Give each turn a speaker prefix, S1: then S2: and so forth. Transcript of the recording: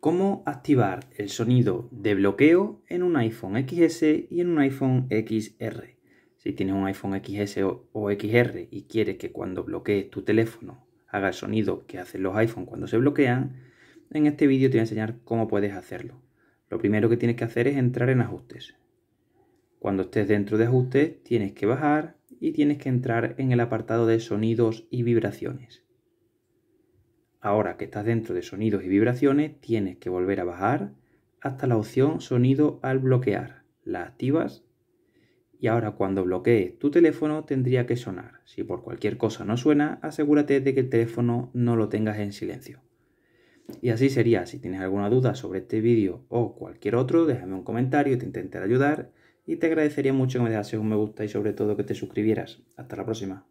S1: cómo activar el sonido de bloqueo en un iPhone XS y en un iPhone XR. Si tienes un iPhone XS o XR y quieres que cuando bloquees tu teléfono haga el sonido que hacen los iPhone cuando se bloquean, en este vídeo te voy a enseñar cómo puedes hacerlo. Lo primero que tienes que hacer es entrar en ajustes. Cuando estés dentro de ajustes tienes que bajar y tienes que entrar en el apartado de sonidos y vibraciones. Ahora que estás dentro de sonidos y vibraciones, tienes que volver a bajar hasta la opción sonido al bloquear. La activas y ahora cuando bloquees tu teléfono tendría que sonar. Si por cualquier cosa no suena, asegúrate de que el teléfono no lo tengas en silencio. Y así sería, si tienes alguna duda sobre este vídeo o cualquier otro, déjame un comentario, te intentaré ayudar y te agradecería mucho que me dejases un me gusta y sobre todo que te suscribieras. Hasta la próxima.